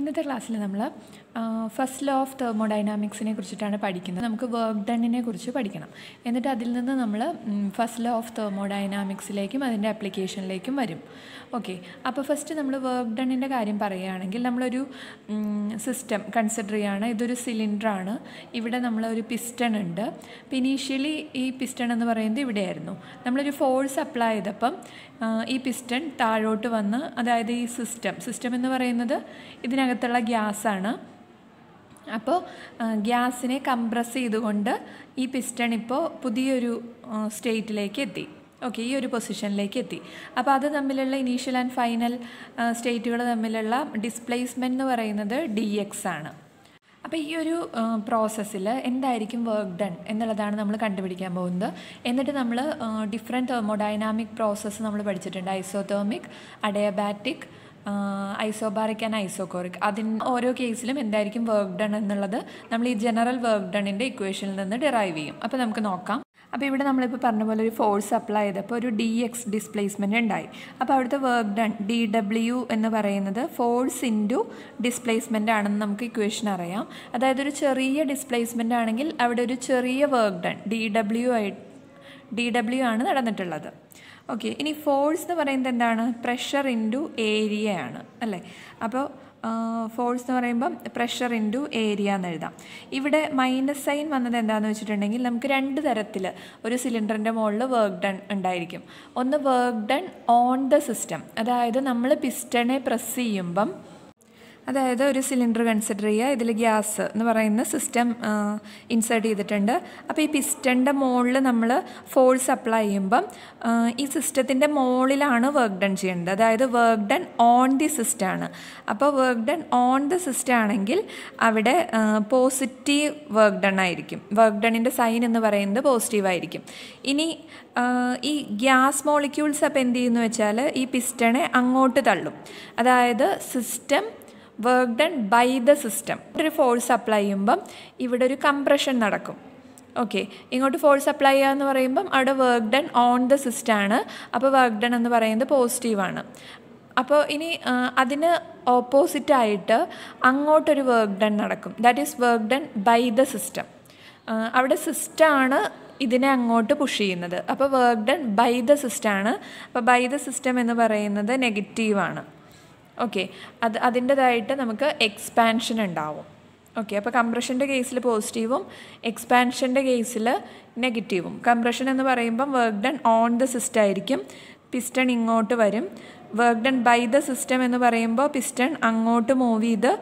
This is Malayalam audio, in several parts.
ഇന്നത്തെ ക്ലാസ്സിൽ നമ്മൾ ഫസ്റ്റ് ലോ ഓഫ് തെർമോഡൈനാമിക്സിനെ കുറിച്ചിട്ടാണ് പഠിക്കുന്നത് നമുക്ക് വർക്ക് ഡണ്ണിനെ കുറിച്ച് പഠിക്കണം എന്നിട്ട് അതിൽ നിന്ന് നമ്മൾ ഫസ്റ്റ് ലോ ഓഫ് തെർമോഡൈനാമിക്സിലേക്കും അതിൻ്റെ ആപ്ലിക്കേഷനിലേക്കും വരും ഓക്കെ അപ്പോൾ ഫസ്റ്റ് നമ്മൾ വർക്ക് ഡണ്ണിൻ്റെ കാര്യം പറയുകയാണെങ്കിൽ നമ്മളൊരു സിസ്റ്റം കൺസിഡർ ചെയ്യുകയാണ് ഇതൊരു സിലിണ്ടറാണ് ഇവിടെ നമ്മളൊരു പിസ്റ്റൺ ഉണ്ട് അപ്പം ഇനീഷ്യലി ഈ പിസ്റ്റൺ എന്ന് പറയുന്നത് ഇവിടെയായിരുന്നു നമ്മളൊരു ഫോഴ്സ് അപ്ലൈ ചെയ്തപ്പം ഈ പിസ്റ്റൺ താഴോട്ട് വന്ന് അതായത് ഈ സിസ്റ്റം സിസ്റ്റം എന്ന് പറയുന്നത് ഇതിനകത്ത് ഇതിനകത്തുള്ള ഗ്യാസാണ് അപ്പോൾ ഗ്യാസിനെ കംപ്രസ് ചെയ്തുകൊണ്ട് ഈ പിസ്റ്റൺ ഇപ്പോൾ പുതിയൊരു സ്റ്റേറ്റിലേക്ക് എത്തി ഓക്കെ ഈ ഒരു പൊസിഷനിലേക്ക് എത്തി അപ്പോൾ അത് തമ്മിലുള്ള ഇനീഷ്യൽ ആൻഡ് ഫൈനൽ സ്റ്റേറ്റുകൾ തമ്മിലുള്ള ഡിസ്പ്ലേസ്മെൻ്റ് എന്ന് പറയുന്നത് ഡി എക്സ് ആണ് അപ്പോൾ ഈ ഒരു പ്രോസസ്സിൽ എന്തായിരിക്കും വർക്ക് ഡൺ എന്നുള്ളതാണ് നമ്മൾ കണ്ടുപിടിക്കാൻ പോകുന്നത് എന്നിട്ട് നമ്മൾ ഡിഫറെൻറ്റ് തെർമോഡൈനാമിക് പ്രോസസ്സ് നമ്മൾ പഠിച്ചിട്ടുണ്ട് isothermic adiabatic isobaric and isochoric അതിന് ഓരോ കേസിലും എന്തായിരിക്കും വർക്ക് ഡൺ എന്നുള്ളത് നമ്മൾ ഈ ജനറൽ വർക്ക് ഡണ്ണിൻ്റെ ഇക്വേഷനിൽ നിന്ന് ഡിറൈവ് ചെയ്യും അപ്പോൾ നമുക്ക് നോക്കാം അപ്പോൾ ഇവിടെ നമ്മളിപ്പോൾ പറഞ്ഞ പോലെ ഒരു ഫോഴ്സ് അപ്ലൈ ചെയ്തപ്പോൾ ഒരു ഡി എക്സ് ഡിസ്പ്ലേസ്മെൻറ്റ് ഉണ്ടായി അപ്പോൾ അവിടുത്തെ വർക്ക് ഡൺ ഡി ഡബ്ല്യു എന്ന് പറയുന്നത് ഫോഴ്സ് ഇൻറ്റു ഡിസ്പ്ലേസ്മെൻ്റ് ആണെന്ന് നമുക്ക് ഇക്വേഷൻ അറിയാം അതായത് ഒരു ചെറിയ ഡിസ്പ്ലേസ്മെൻ്റ് ആണെങ്കിൽ അവിടെ ഒരു ചെറിയ വർക്ക് ഡൺ ഡി ഡബ്ല്യു ആയി ഡി ഡബ്ല്യു ആണ് നടന്നിട്ടുള്ളത് ഓക്കെ ഇനി ഫോഴ്സ് എന്ന് പറയുന്നത് എന്താണ് പ്രഷർ ഇൻറ്റു ഏരിയ ആണ് അല്ലേ അപ്പോൾ ഫോഴ്സ് എന്ന് പറയുമ്പം പ്രഷർ ഇൻറ്റു ഏരിയ എന്ന് എഴുതാം ഇവിടെ മൈനസ് സൈൻ വന്നത് എന്താണെന്ന് വെച്ചിട്ടുണ്ടെങ്കിൽ നമുക്ക് രണ്ട് തരത്തിൽ ഒരു സിലിണ്ടറിൻ്റെ മുകളിൽ വർക്ക് ഡൺ ഉണ്ടായിരിക്കും ഒന്ന് work done on the system അതായത് നമ്മൾ പിസ്റ്റണെ പ്രസ് ചെയ്യുമ്പം അതായത് ഒരു സിലിണ്ടർ കൺസിഡർ ചെയ്യുക ഇതിൽ ഗ്യാസ് എന്ന് പറയുന്ന സിസ്റ്റം ഇൻസേർട്ട് ചെയ്തിട്ടുണ്ട് അപ്പോൾ ഈ പിസ്റ്റൻ്റെ മുകളിൽ നമ്മൾ ഫോഴ്സ് അപ്ലൈ ചെയ്യുമ്പം ഈ സിസ്റ്റത്തിൻ്റെ മുകളിലാണ് വർക്ക് ഡൺ ചെയ്യേണ്ടത് അതായത് വർക്ക് ഡൺ ഓൺ ദി സിസ്റ്റമാണ് അപ്പോൾ work done on the system ആണെങ്കിൽ അവിടെ പോസിറ്റീവ് വർക്ക് ഡൺ ആയിരിക്കും വർക്ക് ഡണിൻ്റെ സൈൻ എന്ന് പറയുന്നത് പോസിറ്റീവ് ആയിരിക്കും ഇനി ഈ ഗ്യാസ് മോളിക്യൂൾസ് അപ്പോൾ എന്ത് ചെയ്യുന്നു വെച്ചാൽ ഈ പിസ്റ്റണെ അങ്ങോട്ട് തള്ളും അതായത് system work done by the system ഒരു ഫോഴ്സ് അപ്ലൈ ചെയ്യുമ്പം ഇവിടെ ഒരു കംപ്രഷൻ നടക്കും ഓക്കെ ഇങ്ങോട്ട് ഫോഴ്സ് അപ്ലൈ ചെയ്യുക എന്ന് പറയുമ്പം അവിടെ work done on the system ആണ് അപ്പോൾ വർക്ക് ഡൺ എന്ന് പറയുന്നത് പോസിറ്റീവാണ് അപ്പോൾ ഇനി അതിന് ഓപ്പോസിറ്റായിട്ട് അങ്ങോട്ടൊരു വർക്ക് ഡൺ നടക്കും that is work done by the system അവിടെ സിസ്റ്റമാണ് ഇതിനെ അങ്ങോട്ട് പുഷ് ചെയ്യുന്നത് അപ്പോൾ വർക്ക് ഡൺ ബൈ ദ സിസ്റ്റമാണ് അപ്പോൾ ബൈ ദ സിസ്റ്റം എന്ന് പറയുന്നത് നെഗറ്റീവാണ് ഓക്കെ അത് അതിൻ്റെതായിട്ട് നമുക്ക് എക്സ്പാൻഷൻ ഉണ്ടാവും ഓക്കെ അപ്പോൾ കംപ്രഷൻ്റെ കേസിൽ പോസിറ്റീവും എക്സ്പാൻഷൻ്റെ കേസിൽ നെഗറ്റീവും കംപ്രഷൻ എന്ന് പറയുമ്പം work done on the system ആയിരിക്കും പിസ്റ്റൺ ഇങ്ങോട്ട് വരും work done by the system എന്ന് പറയുമ്പോൾ പിസ്റ്റൺ അങ്ങോട്ട് മൂവ് ചെയ്ത്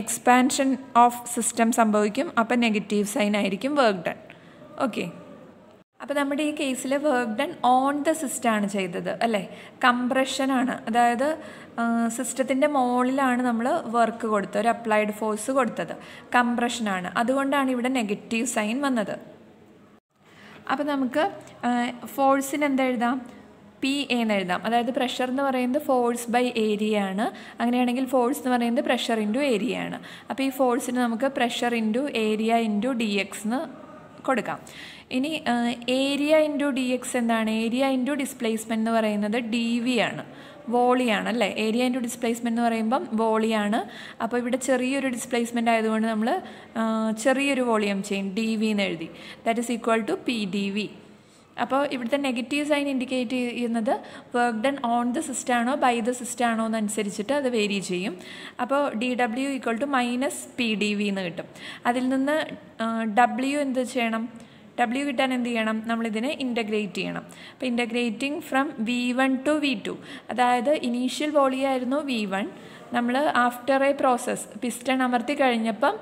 എക്സ്പാൻഷൻ ഓഫ് സിസ്റ്റം സംഭവിക്കും അപ്പോൾ നെഗറ്റീവ് സൈൻ ആയിരിക്കും വർക്ക് ഡൺ ഓക്കെ അപ്പോൾ നമ്മുടെ ഈ കേസിൽ വർക്ക് ഡൺ ഓൺ ദ സിസ്റ്റാണ് ചെയ്തത് അല്ലേ കംപ്രഷനാണ് അതായത് സിസ്റ്റത്തിൻ്റെ മുകളിലാണ് നമ്മൾ വർക്ക് കൊടുത്തത് ഒരു അപ്ലൈഡ് ഫോഴ്സ് കൊടുത്തത് കംപ്രഷനാണ് അതുകൊണ്ടാണ് ഇവിടെ നെഗറ്റീവ് സൈൻ വന്നത് അപ്പോൾ നമുക്ക് ഫോഴ്സിന് എന്തെഴുതാം പി എന്ന് എഴുതാം അതായത് പ്രഷർ എന്ന് പറയുന്നത് ഫോഴ്സ് ബൈ ഏരിയ ആണ് അങ്ങനെയാണെങ്കിൽ ഫോഴ്സ് എന്ന് പറയുന്നത് പ്രഷർ ഇൻറ്റു ഏരിയ ആണ് അപ്പോൾ ഈ ഫോഴ്സിന് നമുക്ക് pressure into area into D X എന്ന് കൊടുക്കാം ഇനി ഏരിയ ഇൻറ്റു ഡി എക്സ് എന്താണ് ഏരിയ ഇൻറ്റു ഡിസ്പ്ലേസ്മെൻ്റ് എന്ന് പറയുന്നത് ഡി വി ആണ് വോളിയാണ് അല്ലേ ഏരിയ ഇൻറ്റു ഡിസ്പ്ലേസ്മെൻ്റ് എന്ന് പറയുമ്പം വോളിയാണ് അപ്പോൾ ഇവിടെ ചെറിയൊരു ഡിസ്പ്ലേസ്മെൻ്റ് ആയതുകൊണ്ട് നമ്മൾ ചെറിയൊരു വോളിയം ചെയ്യും ഡി വി എന്ന് എഴുതി that is equal to P D V അപ്പോൾ ഇവിടുത്തെ നെഗറ്റീവ് സൈൻ ഇൻഡിക്കേറ്റ് ചെയ്യുന്നത് വർക്ക് ഡൺ ഓൺ ദ സിസ്റ്റാണോ ബൈ ദ ആണോ എന്നനുസരിച്ചിട്ട് അത് വേരി ചെയ്യും അപ്പോൾ D W equal to minus P D V എന്ന് കിട്ടും അതിൽ നിന്ന് ഡബ്ല്യു എന്ത് ചെയ്യണം ഡബ്ല്യു കിട്ടാൻ എന്ത് ചെയ്യണം നമ്മളിതിനെ ഇൻ്റഗ്രേറ്റ് ചെയ്യണം അപ്പോൾ integrating from V one to V two അതായത് ഇനീഷ്യൽ വോളിയായിരുന്നു വി വൺ നമ്മൾ ആഫ്റ്റർ എ പ്രോസസ്സ് പിസ്റ്റൺ അമർത്തി കഴിഞ്ഞപ്പം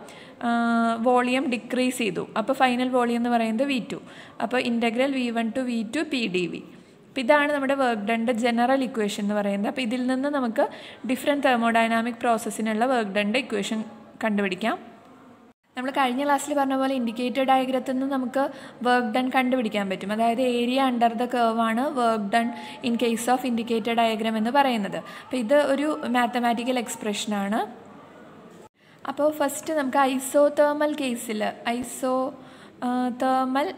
വോളിയം ഡിക്രീസ് ചെയ്തു അപ്പോൾ ഫൈനൽ വോളിയം എന്ന് പറയുന്നത് വി ടു അപ്പോൾ integral V one to V two P D V അപ്പോൾ ഇതാണ് നമ്മുടെ വർക്ക് ഡണ്ട് ജനറൽ ഇക്വേഷൻ എന്ന് പറയുന്നത് അപ്പോൾ ഇതിൽ നിന്ന് നമുക്ക് ഡിഫറെൻറ്റ് തെർമോഡൈനാമിക് പ്രോസസ്സിനുള്ള വർക്ക് ഡണ്ട് ഇക്വേഷൻ കണ്ടുപിടിക്കാം നമ്മൾ കഴിഞ്ഞ ക്ലാസ്സിൽ പറഞ്ഞ പോലെ ഇൻഡിക്കേറ്റർ ഡയഗ്രത്തിൽ നിന്ന് നമുക്ക് വർക്ക് ഡൺ കണ്ടുപിടിക്കാൻ പറ്റും അതായത് ഏരിയ അണ്ടർ ദ കേവാണ് work done in case of indicator diagram എന്ന് പറയുന്നത് അപ്പോൾ ഇത് ഒരു മാത്തമാറ്റിക്കൽ എക്സ്പ്രഷനാണ് അപ്പോൾ ഫസ്റ്റ് നമുക്ക് ഐസോ തേർമൽ കേസിൽ ഐസോ തേർമൽ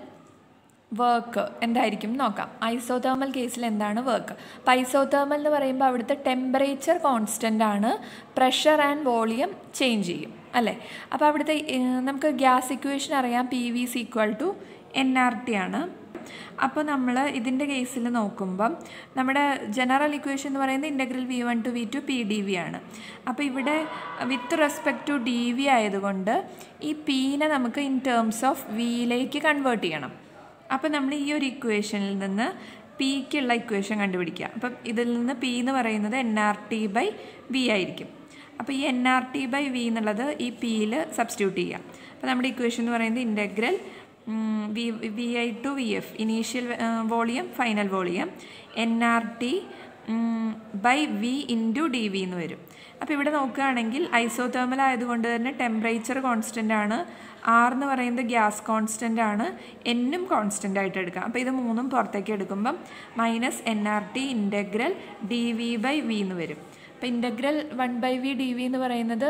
വർക്ക് എന്തായിരിക്കും നോക്കാം ഐസോതേർമൽ കേസിൽ എന്താണ് വർക്ക് അപ്പോൾ ഐസോതേർമൽ എന്ന് പറയുമ്പോൾ അവിടുത്തെ ടെമ്പറേച്ചർ കോൺസ്റ്റൻ്റ് ആണ് പ്രഷർ ആൻഡ് വോളിയം ചേഞ്ച് ചെയ്യും അല്ലേ അപ്പോൾ അവിടുത്തെ നമുക്ക് ഗ്യാസ് ഇക്വേഷൻ അറിയാം P V C equal to N R T ആണ് അപ്പോൾ നമ്മൾ ഇതിൻ്റെ കേസിൽ നോക്കുമ്പം നമ്മുടെ ജനറൽ ഇക്വേഷൻ എന്ന് പറയുന്നത് integral V one to V two P D V ആണ് അപ്പോൾ ഇവിടെ with respect to D V ആയതുകൊണ്ട് ഈ പീനെ നമുക്ക് ഇൻ ടേംസ് ഓഫ് വിയിലേക്ക് കൺവേർട്ട് ചെയ്യണം അപ്പോൾ നമ്മൾ ഈ ഒരു ഇക്വേഷനിൽ നിന്ന് പിക്കുള്ള ഇക്വേഷൻ കണ്ടുപിടിക്കുക അപ്പം ഇതിൽ നിന്ന് പി എന്ന് പറയുന്നത് N R T by V ആയിരിക്കും അപ്പോൾ ഈ N R T by V എന്നുള്ളത് ഈ പിയിൽ സബ്സ്റ്റിറ്റ്യൂട്ട് ചെയ്യുക അപ്പോൾ നമ്മുടെ ഇക്വേഷൻ എന്ന് പറയുന്നത് integral V V I to V F initial volume final volume N R T by V into D V എന്ന് വരും അപ്പോൾ ഇവിടെ നോക്കുകയാണെങ്കിൽ ഐസോതേർമൽ ആയതുകൊണ്ട് തന്നെ ടെമ്പറേച്ചർ കോൺസ്റ്റൻ്റ് ആണ് ആർ എന്ന് പറയുന്നത് ഗ്യാസ് കോൺസ്റ്റൻ്റ് ആണ് എന്നും കോൺസ്റ്റൻ്റ് ആയിട്ട് എടുക്കാം അപ്പോൾ ഇത് മൂന്നും പുറത്തേക്ക് എടുക്കുമ്പം minus N R T integral D V by V എന്ന് വരും അപ്പോൾ integral one by V D V എന്ന് പറയുന്നത്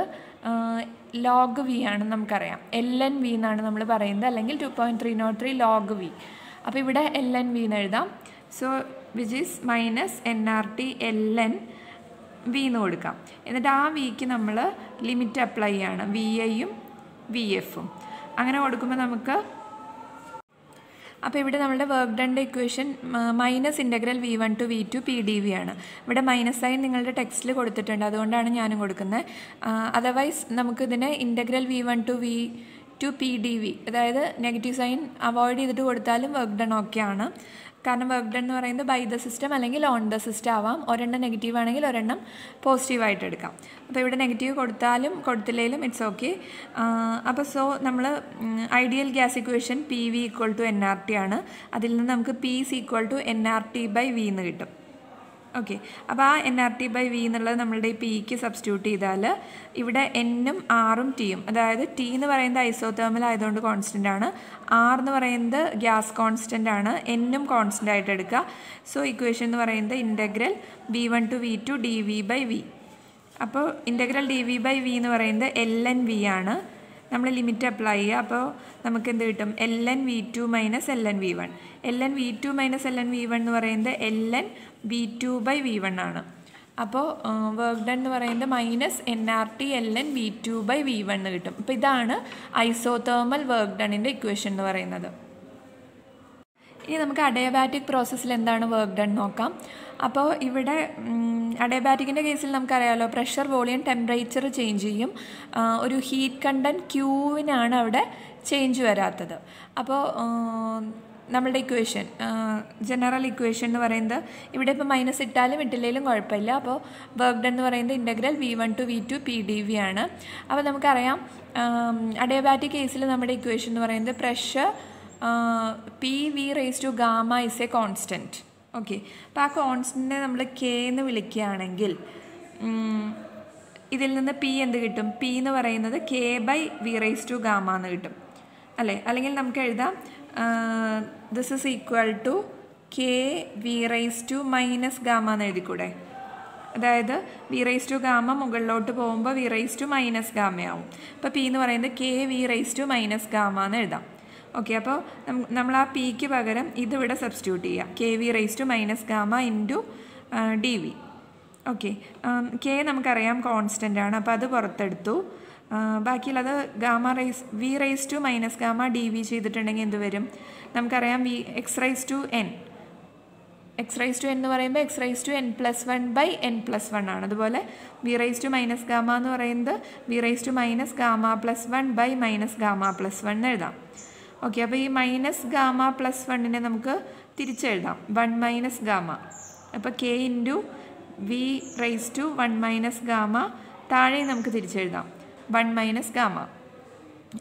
ലോഗ് വി ആണ് നമുക്കറിയാം എൽ എൻ വി എന്നാണ് നമ്മൾ പറയുന്നത് അല്ലെങ്കിൽ two point three nought three log V അപ്പോൾ ഇവിടെ എൽ എൻ വി എന്ന് എഴുതാം so which is minus N R T L N V എന്ന് കൊടുക്കാം എന്നിട്ട് ആ വിക്ക് നമ്മൾ ലിമിറ്റ് അപ്ലൈ ചെയ്യാണ് വി ഐയും വി എഫും അങ്ങനെ കൊടുക്കുമ്പോൾ നമുക്ക് അപ്പോൾ ഇവിടെ നമ്മുടെ work done equation minus integral V one to V two P D V ആണ് ഇവിടെ മൈനസ് സൈൻ നിങ്ങളുടെ ടെക്സ്റ്റിൽ കൊടുത്തിട്ടുണ്ട് അതുകൊണ്ടാണ് ഞാനും കൊടുക്കുന്നത് അതർവൈസ് നമുക്കിതിനെ integral V one to V two P D V അതായത് നെഗറ്റീവ് സൈൻ അവോയ്ഡ് ചെയ്തിട്ട് കൊടുത്താലും വർക്ക് ഡൺ ഓക്കെ ആണ് കാരണം വെബ്ഡ് എന്ന് പറയുന്നത് ബൈ ദ സിസ്റ്റം അല്ലെങ്കിൽ ഓൺ ദ സിസ്റ്റം ആവാം ഒരെണ്ണം നെഗറ്റീവ് ആണെങ്കിൽ ഒരെണ്ണം പോസിറ്റീവ് ആയിട്ട് എടുക്കാം അപ്പോൾ ഇവിടെ നെഗറ്റീവ് കൊടുത്താലും കൊടുത്തില്ലെങ്കിലും ഇറ്റ്സ് ഓക്കെ അപ്പോൾ സോ നമ്മൾ ideal gas equation P V equal to N R T ആണ് അതിൽ നിന്ന് നമുക്ക് P is equal to N R T by V എന്ന് കിട്ടും ഓക്കെ അപ്പോൾ ആ N R T by V എന്നുള്ളത് നമ്മളുടെ ഈ പിക്ക് സബ്സ്റ്റിറ്റ്യൂട്ട് ചെയ്താൽ ഇവിടെ എന്നും ആറും ടിയും അതായത് ടി എന്ന് പറയുന്നത് ഐസോതേർമൽ ആയതുകൊണ്ട് കോൺസ്റ്റൻ്റ് ആണ് ആർ എന്ന് പറയുന്നത് ഗ്യാസ് കോൺസ്റ്റൻ്റ് ആണ് എന്നും കോൺസ്റ്റൻ്റ് ആയിട്ട് എടുക്കുക സോ ഇക്വേഷൻ എന്ന് പറയുന്നത് integral V one to V two D V by V അപ്പോൾ integral D V by V എന്ന് പറയുന്നത് എൽ എൻ വി ആണ് നമ്മൾ ലിമിറ്റ് അപ്ലൈ ചെയ്യുക അപ്പോൾ നമുക്ക് എന്ത് കിട്ടും L N V two minus L N V one L N V two minus L N V one എന്ന് പറയുന്നത് L N V two by V one ആണ് അപ്പോൾ വർക്ക് ഡൺ എന്ന് പറയുന്നത് minus N R T L N V two by V one കിട്ടും അപ്പോൾ ഇതാണ് ഐസോതേർമൽ വർക്ക് ഡണ്ണിൻ്റെ ഇക്വേഷൻ എന്ന് പറയുന്നത് ഇനി നമുക്ക് അഡയബാറ്റിക് പ്രോസസ്സിൽ എന്താണ് വർക്ക് ഡൺ നോക്കാം അപ്പോൾ ഇവിടെ അഡയബാറ്റിക്കിൻ്റെ കേസിൽ നമുക്കറിയാമല്ലോ പ്രഷർ വോളിയം ടെമ്പറേച്ചർ ചേഞ്ച് ചെയ്യും ഒരു ഹീറ്റ് കണ്ടൻറ്റ് ക്യൂവിനാണ് അവിടെ ചേഞ്ച് വരാത്തത് അപ്പോൾ നമ്മളുടെ ഇക്വേഷൻ ജനറൽ ഇക്വേഷൻ എന്ന് പറയുന്നത് ഇവിടെ ഇപ്പോൾ മൈനസ് ഇട്ടാലും ഇട്ടില്ലെങ്കിലും കുഴപ്പമില്ല അപ്പോൾ വർക്ക് ഡൺ എന്ന് പറയുന്നത് integral V one to V two P D V ആണ് അപ്പോൾ നമുക്കറിയാം അഡയബാറ്റിക് കേസിൽ നമ്മുടെ ഇക്വേഷൻ എന്ന് പറയുന്നത് pressure P V raise to gamma is a constant okay അപ്പോൾ ആ കോൺസ്റ്റൻറ്റിനെ നമ്മൾ കെ എന്ന് വിളിക്കുകയാണെങ്കിൽ ഇതിൽ നിന്ന് പി എന്ത് കിട്ടും പി എന്ന് പറയുന്നത് K by V raise to gamma എന്ന് കിട്ടും അല്ലേ അല്ലെങ്കിൽ നമുക്ക് എഴുതാം this is equal to K V rise to minus gamma എന്ന് എഴുതിക്കൂടെ അതായത് വി റൈസ് ടു ഗാമ മുകളിലോട്ട് പോകുമ്പോൾ വി റൈസ് ടു മൈനസ് ഗാമയാവും അപ്പോൾ പി എന്ന് പറയുന്നത് K V rise to minus gamma എന്ന് എഴുതാം ഓക്കെ അപ്പോൾ നമ്മൾ ആ പിക്ക് പകരം ഇതിവിടെ സബ്സ്റ്റിറ്റ്യൂട്ട് ചെയ്യാം K V rise to minus gamma into D V okay K നമുക്കറിയാം കോൺസ്റ്റൻ്റ് ആണ് അപ്പോൾ അത് പുറത്തെടുത്തു ബാക്കിയിൽ അത് gamma rise V rise to minus gamma D V ചെയ്തിട്ടുണ്ടെങ്കിൽ എന്ത് വരും നമുക്കറിയാം V X rise to N X rise to എന്ന് പറയുമ്പോൾ X rise to N plus one by N plus one ആണ് അതുപോലെ V rise to minus gamma എന്ന് പറയുന്നത് V rise to minus gamma plus one by minus gamma plus one എഴുതാം ഓക്കെ അപ്പോൾ ഈ മൈനസ് ഗാമ പ്ലസ് വണ്ണിനെ നമുക്ക് തിരിച്ചെഴുതാം വൺ മൈനസ് ഗാമ അപ്പോൾ K into V rise to one minus gamma താഴെ നമുക്ക് തിരിച്ചെഴുതാം വൺ മൈനസ് ഗാമ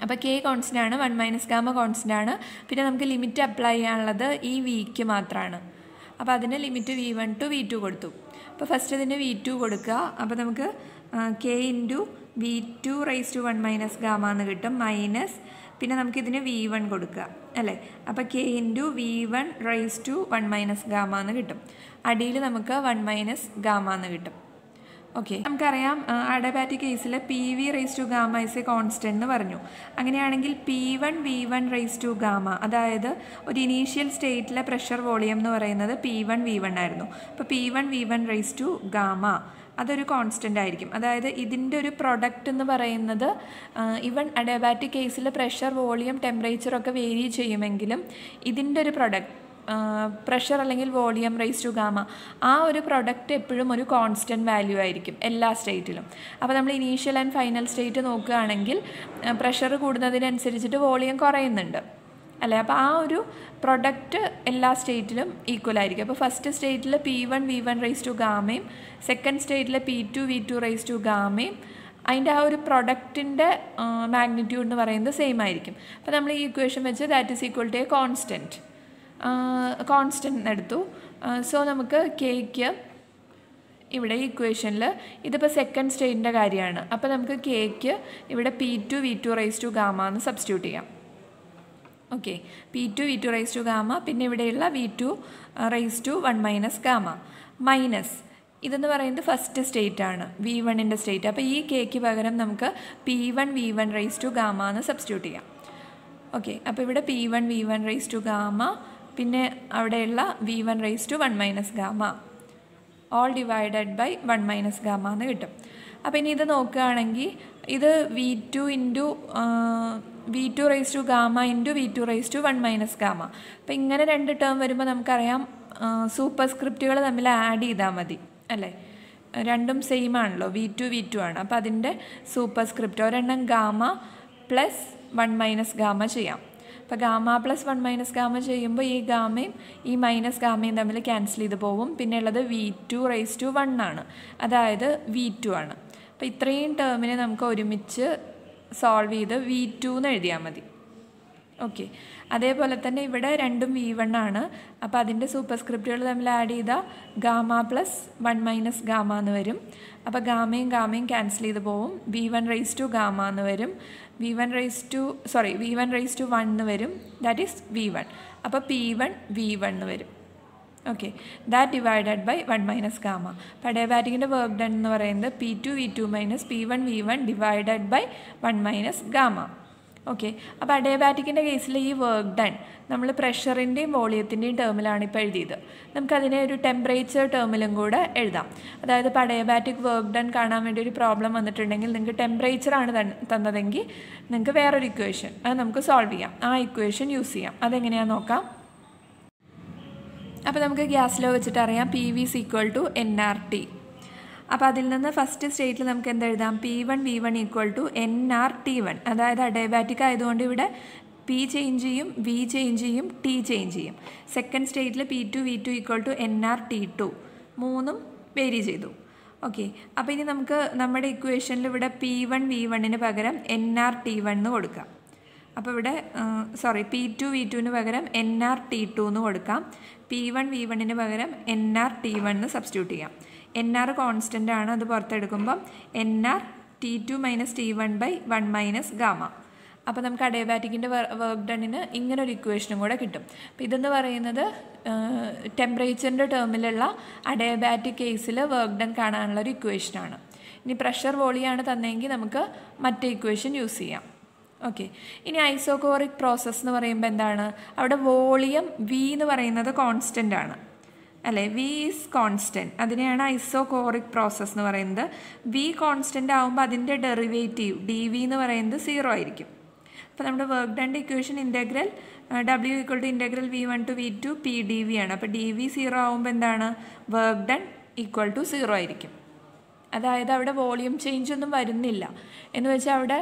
അപ്പോൾ കെ കോൺസ്റ്റൻ്റ് ആണ് വൺ മൈനസ് ഗാമ കോൺസ്റ്റൻ്റ് ആണ് പിന്നെ നമുക്ക് ലിമിറ്റ് അപ്ലൈ ചെയ്യാനുള്ളത് ഈ വിക്ക് മാത്രമാണ് അപ്പോൾ അതിന് limit V one to V two കൊടുത്തു അപ്പോൾ ഫസ്റ്റ് ഇതിന് വി ടു കൊടുക്കുക അപ്പോൾ നമുക്ക് K into V two rise to one minus gamma എന്ന് കിട്ടും മൈനസ് പിന്നെ നമുക്കിതിന് വി വൺ കൊടുക്കുക അല്ലേ അപ്പോൾ K into V one rice to one minus gamma എന്ന് കിട്ടും അടിയിൽ നമുക്ക് വൺ മൈനസ് ഗാമ എന്ന് കിട്ടും ഓക്കെ നമുക്കറിയാം അഡബാറ്റിക് കേസിൽ P V raise to gamma is a constant എന്ന് പറഞ്ഞു അങ്ങനെയാണെങ്കിൽ P one V one raise to gamma അതായത് ഒരു ഇനീഷ്യൽ സ്റ്റേറ്റിലെ പ്രഷർ വോളിയം എന്ന് പറയുന്നത് പി വൺ വി വൺ ആയിരുന്നു അപ്പോൾ P one V one raise to gamma അതൊരു കോൺസ്റ്റൻ്റ് ആയിരിക്കും അതായത് ഇതിൻ്റെ ഒരു പ്രൊഡക്റ്റ് എന്ന് പറയുന്നത് ഇവൺ അഡബാറ്റിക് കേസിൽ പ്രഷർ വോളിയം ടെമ്പറേച്ചറൊക്കെ വേരി ചെയ്യുമെങ്കിലും ഇതിൻ്റെ ഒരു പ്രൊഡക്റ്റ് പ്രഷർ അല്ലെങ്കിൽ വോളിയം റേസ് ടു ഗാമ ആ ഒരു പ്രൊഡക്റ്റ് എപ്പോഴും ഒരു കോൺസ്റ്റൻറ്റ് വാല്യൂ ആയിരിക്കും എല്ലാ സ്റ്റേറ്റിലും അപ്പോൾ നമ്മൾ ഇനീഷ്യൽ ആൻഡ് ഫൈനൽ സ്റ്റേറ്റ് നോക്കുകയാണെങ്കിൽ പ്രഷർ കൂടുന്നതിനനുസരിച്ചിട്ട് വോളിയം കുറയുന്നുണ്ട് അല്ലേ അപ്പോൾ ആ ഒരു പ്രൊഡക്റ്റ് എല്ലാ സ്റ്റേറ്റിലും ഈക്വൽ ആയിരിക്കും അപ്പോൾ ഫസ്റ്റ് സ്റ്റേറ്റിൽ P one V one raise to ഗാമയും സെക്കൻഡ് സ്റ്റേറ്റിൽ P two V two raise to ഗാമയും അതിൻ്റെ ആ ഒരു പ്രൊഡക്റ്റിൻ്റെ മാഗ്നിറ്റ്യൂഡ് എന്ന് പറയുന്നത് സെയിം ആയിരിക്കും അപ്പോൾ നമ്മൾ ഈ ഇക്വേഷൻ വെച്ച് that is equal to a constant constant എടുത്തു സോ നമുക്ക് കേക്ക് ഇവിടെ ഇക്വേഷനിൽ ഇതിപ്പോൾ സെക്കൻഡ് സ്റ്റേറ്റിൻ്റെ കാര്യമാണ് അപ്പോൾ നമുക്ക് കേക്ക് ഇവിടെ P two V two rise to gamma എന്ന് സബ്സ്റ്റിറ്റ്യൂട്ട് ചെയ്യാം okay P two V two rise to gamma പിന്നെ ഇവിടെയുള്ള V two rise to one minus gamma minus ഇതെന്ന് പറയുന്നത് ഫസ്റ്റ് സ്റ്റേറ്റ് ആണ് വി വണ്ണിൻ്റെ സ്റ്റേറ്റ് അപ്പോൾ ഈ കേക്ക് പകരം നമുക്ക് P one V one rice to gamma എന്ന് സബ്സ്റ്റിറ്റ്യൂട്ട് ചെയ്യാം ഓക്കെ അപ്പോൾ ഇവിടെ P one V one rice to gamma പിന്നെ അവിടെയുള്ള V one raise to one minus gamma all divided by one minus gamma എന്ന് കിട്ടും അപ്പോൾ ഇനി ഇത് നോക്കുകയാണെങ്കിൽ ഇത് V two into V two raise to gamma into V two raise to one minus gamma അപ്പോൾ ഇങ്ങനെ രണ്ട് ടേം വരുമ്പോൾ നമുക്കറിയാം സൂപ്പർ സ്ക്രിപ്റ്റുകൾ തമ്മിൽ ആഡ് ചെയ്താൽ മതി അല്ലേ രണ്ടും സെയിം ആണല്ലോ വി ടു വി ടു ആണ് അപ്പോൾ അതിൻ്റെ സൂപ്പർ സ്ക്രിപ്റ്റ് ഒരെണ്ണം gamma plus one minus gamma ചെയ്യാം ഇപ്പോൾ gamma plus one minus gamma ചെയ്യുമ്പോൾ ഈ ഗാമയും ഈ മൈനസ് ഗാമയും തമ്മിൽ ക്യാൻസൽ ചെയ്ത് പോവും പിന്നെ ഉള്ളത് V two raise to one ആണ് അതായത് വി ടു ആണ് അപ്പോൾ ഇത്രയും ടേമിനെ നമുക്ക് ഒരുമിച്ച് സോൾവ് ചെയ്ത് വി ടു എന്ന് എഴുതിയാൽ മതി ഓക്കെ അതേപോലെ തന്നെ ഇവിടെ രണ്ടും വി വൺ ആണ് അപ്പോൾ അതിൻ്റെ സ്ക്രിപ്റ്റുകൾ തമ്മിൽ ആഡ് ചെയ്താൽ gamma plus one minus gamma എന്ന് വരും അപ്പോൾ ഗാമയും ഗാമയും ക്യാൻസൽ ചെയ്ത് പോവും V one rice to gamma എന്ന് വരും V one rice to sorry V one rice to one എന്ന് വരും ദാറ്റ് ഈസ് വി വൺ അപ്പോൾ പി വൺ വി വൺ എന്ന് വരും okay that divided by one minus gamma പടയബാറ്റിക്കിൻ്റെ വർക്ക് ഡൺ എന്ന് പറയുന്നത് P two V two minus P one V one divided by one minus gamma okay അപ്പോൾ അഡയബാറ്റിക്കിൻ്റെ കേസിൽ ഈ വർക്ക് ഡൺ നമ്മൾ പ്രഷറിൻ്റെയും വോളിയത്തിൻ്റെയും ടേമിലാണ് ഇപ്പോൾ എഴുതിയത് നമുക്കതിനെ ഒരു ടെമ്പറേച്ചർ ടേമിലും കൂടെ എഴുതാം അതായത് ഇപ്പോൾ അഡയബാറ്റിക് വർക്ക് ഡൺ കാണാൻ വേണ്ടി ഒരു പ്രോബ്ലം വന്നിട്ടുണ്ടെങ്കിൽ നിങ്ങൾക്ക് ടെമ്പറേച്ചറാണ് തന്നതെങ്കിൽ നിങ്ങൾക്ക് വേറൊരു ഇക്വേഷൻ അത് നമുക്ക് സോൾവ് ചെയ്യാം ആ ഇക്വേഷൻ യൂസ് ചെയ്യാം അതെങ്ങനെയാണെന്ന് നോക്കാം അപ്പോൾ നമുക്ക് ഗ്യാസ് ലോ വെച്ചിട്ട് അറിയാം P V equal to N R T അപ്പോൾ അതിൽ നിന്ന് ഫസ്റ്റ് സ്റ്റേറ്റിൽ നമുക്ക് എന്തെഴുതാം P one V one equal to N R T one അതായത് അഡയബാറ്റിക് ആയതുകൊണ്ട് ഇവിടെ പി ചേഞ്ച് ചെയ്യും വി ചേഞ്ച് ചെയ്യും ടി ചേഞ്ച് ചെയ്യും സെക്കൻഡ് സ്റ്റേറ്റിൽ P two V two equal to N R T two മൂന്നും വേരി ചെയ്തു ഓക്കെ അപ്പോൾ ഇനി നമുക്ക് നമ്മുടെ ഇക്വേഷനിൽ ഇവിടെ പി വൺ വി വണ്ണിന് പകരം എൻ ആർ ടി വൺ എന്ന് കൊടുക്കാം അപ്പോൾ ഇവിടെ സോറി പി ടു വി ടുവിന് പകരം എൻ ആർ ടി ടു എന്ന് കൊടുക്കാം പി വൺ വി വണ്ണിന് പകരം എൻ ആർ ടി വൺ എന്ന് സബ്സ്റ്റിറ്റ്യൂട്ട് ചെയ്യാം എൻ ആർ കോൺസ്റ്റൻ്റ് ആണ് അത് പുറത്തെടുക്കുമ്പം N R T two minus T one by one minus gamma അപ്പോൾ നമുക്ക് അഡയബാറ്റിക്കിൻ്റെ വർക്ക് ഡണ്ണിന് ഇങ്ങനെ ഒരു ഇക്വേഷനും കൂടെ കിട്ടും അപ്പോൾ ഇതെന്ന് പറയുന്നത് ടെമ്പറേച്ചറിൻ്റെ ടേമിലുള്ള അഡയബാറ്റിക് കേസിൽ വർക്ക് ഡൺ കാണാനുള്ള ഒരു ഇക്വേഷനാണ് ഇനി പ്രഷർ വോളിയാണ് തന്നെങ്കിൽ നമുക്ക് മറ്റേ ഇക്വേഷൻ യൂസ് ചെയ്യാം ഓക്കെ ഇനി ഐസോകോറിക് പ്രോസസ്സ് എന്ന് പറയുമ്പോൾ എന്താണ് അവിടെ വോളിയം വി എന്ന് പറയുന്നത് കോൺസ്റ്റൻ്റ് ആണ് അല്ലെ വി ഈസ് കോൺസ്റ്റൻറ്റ് അതിനെയാണ് ഐസോകോറിക് പ്രോസസ്സ് എന്ന് പറയുന്നത് വി കോൺസ്റ്റൻ്റ് ആകുമ്പോൾ അതിൻ്റെ ഡെറിവേറ്റീവ് ഡി വി എന്ന് പറയുന്നത് സീറോ ആയിരിക്കും അപ്പോൾ നമ്മുടെ work ഡണ്ട് equation integral W equal to integral V one to V two P D V ആണ് അപ്പോൾ ഡി വി സീറോ ആകുമ്പോൾ എന്താണ് work done equal to zero ആയിരിക്കും അതായത് അവിടെ വോളിയം ചേഞ്ച് ഒന്നും വരുന്നില്ല എന്ന് വെച്ചാൽ അവിടെ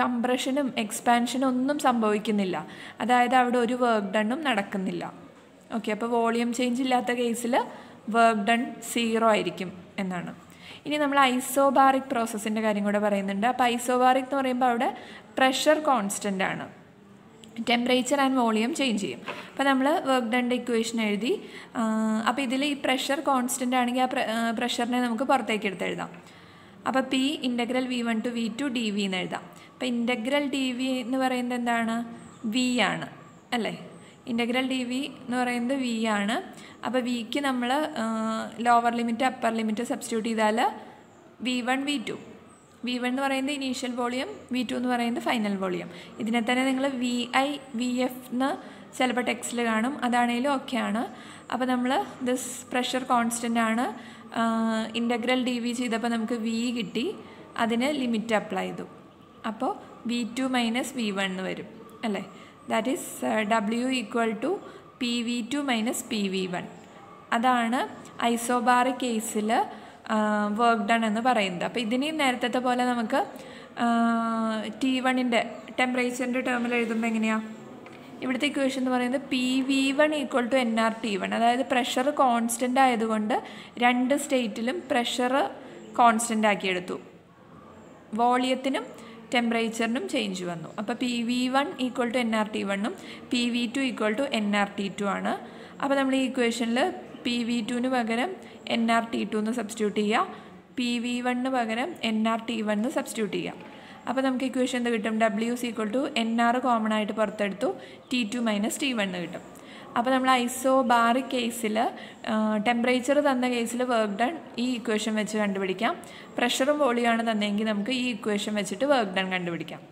കംപ്രഷനും എക്സ്പാൻഷനും ഒന്നും സംഭവിക്കുന്നില്ല അതായത് അവിടെ ഒരു വർക്ക് ഡണ്ണും നടക്കുന്നില്ല ഓക്കെ അപ്പോൾ വോളിയം ചേഞ്ച് ഇല്ലാത്ത കേസിൽ വർക്ക് ഡൺ സീറോ ആയിരിക്കും എന്നാണ് ഇനി നമ്മൾ ഐസോബാറിക് പ്രോസസ്സിൻ്റെ കാര്യം കൂടെ പറയുന്നുണ്ട് അപ്പോൾ ഐസോബാറിക് എന്ന് പറയുമ്പോൾ അവിടെ പ്രഷർ കോൺസ്റ്റൻ്റ് ആണ് ടെമ്പറേച്ചർ ആൻഡ് വോളിയം ചേഞ്ച് ചെയ്യും അപ്പോൾ നമ്മൾ വർക്ക് ഡണ്ടെ ഇക്വേഷൻ എഴുതി അപ്പോൾ ഇതിൽ ഈ പ്രഷർ കോൺസ്റ്റൻ്റ് ആണെങ്കിൽ ആ പ്രഷറിനെ നമുക്ക് പുറത്തേക്ക് എടുത്ത് എഴുതാം അപ്പോൾ P integral V one to V two D V എന്ന് എഴുതാം അപ്പോൾ ഇൻ്റഗ്രൽ ഡി വി എന്ന് പറയുന്നത് എന്താണ് വി ആണ് അല്ലേ ഇൻ്റഗ്രൽ ഡി വി എന്ന് പറയുന്നത് വി ആണ് അപ്പോൾ വിക്ക് നമ്മൾ lower limit upper limit substitute ചെയ്താൽ V one V two V one എന്ന് പറയുന്നത് ഇനീഷ്യൽ വോളിയം വി ടു എന്ന് പറയുന്നത് ഫൈനൽ വോളിയം ഇതിനെ തന്നെ നിങ്ങൾ വി ഐ വി എഫ് എന്ന് ചിലപ്പോൾ ടെക്സ്റ്റിൽ കാണും അതാണേലും ഒക്കെയാണ് അപ്പോൾ നമ്മൾ ദിസ് പ്രഷർ കോൺസ്റ്റൻ്റ് ആണ് ഇൻ്റഗ്രൽ ഡി വി ചെയ്തപ്പോൾ നമുക്ക് വി കിട്ടി അതിന് ലിമിറ്റ് അപ്ലൈ ചെയ്തു അപ്പോൾ V two minus V one എന്ന് വരും അല്ലേ that is W equal to P V two minus P V one അതാണ് ഐസോബാറി കേസിൽ വർക്ക് ഡൺ എന്ന് പറയുന്നത് അപ്പോൾ ഇതിനെയും നേരത്തെ പോലെ നമുക്ക് ടി വണ്ണിൻ്റെ ടെമ്പറേച്ചറിൻ്റെ ടേമിൽ എഴുതുമ്പോൾ എങ്ങനെയാണ് ഇവിടുത്തെ ഇക്വേഷൻ എന്ന് പറയുന്നത് P V one equal to N R T one അതായത് പ്രഷർ കോൺസ്റ്റൻ്റ് ആയതുകൊണ്ട് രണ്ട് സ്റ്റേറ്റിലും പ്രഷർ കോൺസ്റ്റൻ്റ് ആക്കിയെടുത്തു വോളിയത്തിനും ടെമ്പറേച്ചറിനും ചേഞ്ച് വന്നു അപ്പോൾ P V one equal to N R T വണ്ണും P V two equal to N R T two ആണ് അപ്പോൾ നമ്മൾ ഈ ഇക്വേഷനിൽ പി വി ടുവിന് പകരം എൻ ആർ ടി ടു എന്ന് സബ്സ്റ്റിറ്റ്യൂട്ട് ചെയ്യുക പി വി വണ്ണിന് പകരം എൻ ആർ ടി വൺ എന്ന് സബ്സ്റ്റിറ്റ്യൂട്ട് ചെയ്യുക അപ്പോൾ നമുക്ക് ഇക്വേഷൻ എന്ത് കിട്ടും W equal to N R common ആയിട്ട് പുറത്തെടുത്തു T two minus T one കിട്ടും അപ്പോൾ നമ്മൾ ബാറി കേസിൽ ടെമ്പറേച്ചർ തന്ന കേസിൽ വർക്ക് ഡൺ ഈ ഇക്വേഷൻ വെച്ച് കണ്ടുപിടിക്കാം പ്രഷറും വോളിയുമാണ് തന്നെങ്കിൽ നമുക്ക് ഈ ഇക്വേഷൻ വെച്ചിട്ട് വർക്ക് ഡൺ കണ്ടുപിടിക്കാം